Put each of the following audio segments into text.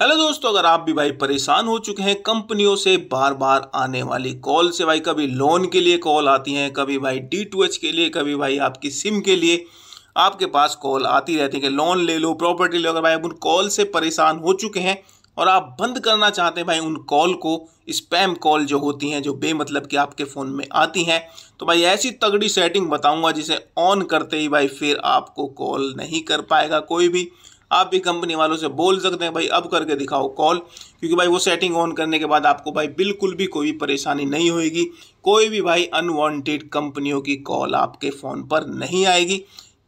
hello दोस्तों अगर आप भी भाई परेशान हो चुके हैं कंपनियों से बार बार आने वाली कॉल से भाई कभी लोन के लिए कॉल आती हैं कभी भाई डी टू एच के लिए कभी भाई आपकी सिम के लिए आपके पास कॉल आती रहती है कि लोन ले लो प्रॉपर्टी लो अगर भाई आप उन कॉल से परेशान हो चुके हैं और आप बंद करना चाहते हैं भाई उन कॉल को स्पैम कॉल जो होती हैं जो बेमतलब कि आपके फ़ोन में आती हैं तो भाई ऐसी तगड़ी सेटिंग बताऊँगा जिसे ऑन करते ही भाई फिर आपको कॉल नहीं कर पाएगा कोई भी आप भी कंपनी वालों से बोल सकते हैं भाई अब करके दिखाओ कॉल क्योंकि भाई वो सेटिंग ऑन करने के बाद आपको भाई बिल्कुल भी कोई परेशानी नहीं होगी कोई भी भाई अनवांटेड कंपनियों की कॉल आपके फ़ोन पर नहीं आएगी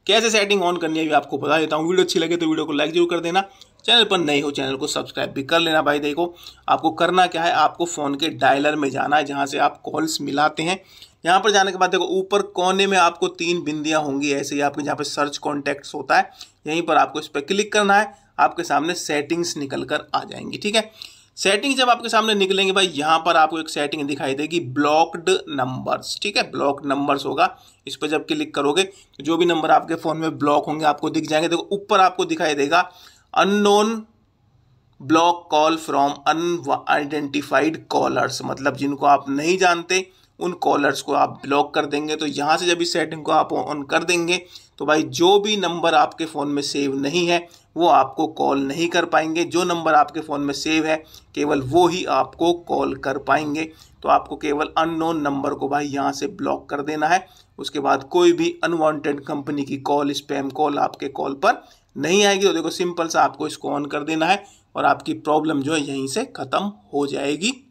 कैसे सेटिंग ऑन करनी है भी आपको बता देता हूँ वीडियो अच्छी लगे तो वीडियो को लाइक जरूर कर देना चैनल पर नई हो चैनल को सब्सक्राइब भी कर लेना भाई देखो आपको करना क्या है आपको फ़ोन के डायलर में जाना है जहाँ से आप कॉल्स मिलाते हैं यहाँ पर जाने के बाद देखो ऊपर कोने में आपको तीन बिंदियाँ होंगी ऐसे ही आपके जहाँ पर सर्च कॉन्टैक्ट्स होता है यहीं पर आपको इस पर क्लिक करना है आपके सामने सेटिंग्स निकल कर आ जाएंगी ठीक है सेटिंग जब आपके सामने निकलेंगे भाई यहाँ पर आपको एक सेटिंग दिखाई देगी ब्लॉक्ड नंबर्स ठीक है ब्लॉक नंबर्स होगा इस पर जब क्लिक करोगे तो जो भी नंबर आपके फ़ोन में ब्लॉक होंगे आपको दिख जाएंगे देखो ऊपर आपको दिखाई देगा unknown block call from identified callers मतलब जिनको आप नहीं जानते उन कॉलर्स को आप ब्लॉक कर देंगे तो यहाँ से जब इस सेटिंग को आप ऑन कर देंगे तो भाई जो भी नंबर आपके फ़ोन में सेव नहीं है वो आपको कॉल नहीं कर पाएंगे जो नंबर आपके फ़ोन में सेव है केवल वो ही आपको कॉल कर पाएंगे तो आपको केवल अननोन नंबर को भाई यहाँ से ब्लॉक कर देना है उसके बाद कोई भी अनवांटेड कंपनी की कॉल स्पैम कॉल आपके कॉल पर नहीं आएगी तो देखो सिंपल सा आपको इसको ऑन कर देना है और आपकी प्रॉब्लम जो है यहीं से ख़त्म हो जाएगी